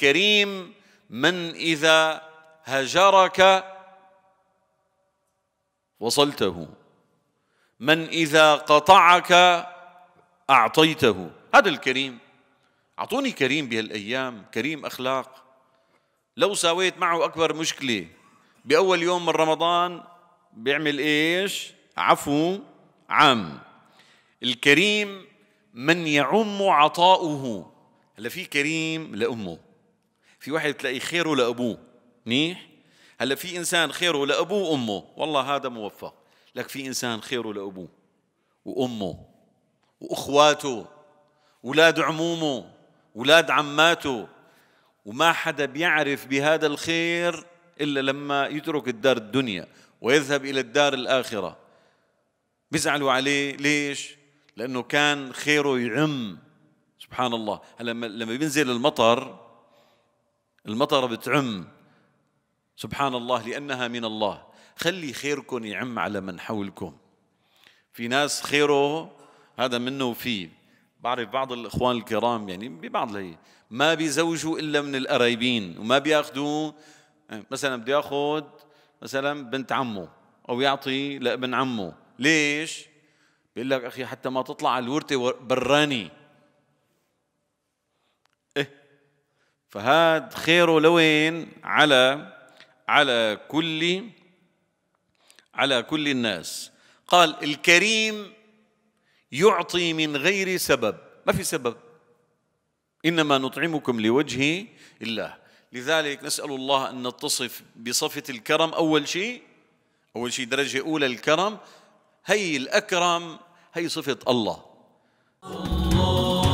كريم من إذا هجرك وصلته من إذا قطعك أعطيته هذا الكريم أعطوني كريم بهالأيام كريم أخلاق لو ساويت معه أكبر مشكلة بأول يوم من رمضان بيعمل إيش عفو عام الكريم من يعم عطاؤه هلا في كريم لأمه في واحد تلاقي خيره لابوه منيح هلا في انسان خيره لابوه وامه والله هذا موفق لك في انسان خيره لابوه وامه واخواته اولاد عمومه اولاد عماته وما حدا بيعرف بهذا الخير الا لما يترك الدار الدنيا ويذهب الى الدار الاخره بيزعلوا عليه ليش لانه كان خيره يعم سبحان الله هلا لما بينزل المطر المطر بتعم سبحان الله لأنها من الله خلي خيركم يعم على من حولكم في ناس خيره هذا منه وفيه بعرف بعض الإخوان الكرام يعني ببعض هي ما بيزوجوا إلا من القرايبين وما بياخذوا مثلا بده ياخذ مثلا بنت عمه أو يعطي لابن عمه ليش؟ بيقول لك أخي حتى ما تطلع الورثة براني فهاد خيره لوين على على كل على كل الناس قال الكريم يعطي من غير سبب ما في سبب انما نطعمكم لوجه الله لذلك نسال الله ان نتصف بصفه الكرم اول شيء اول شيء درجه اولى الكرم هي الاكرم هي صفه الله الله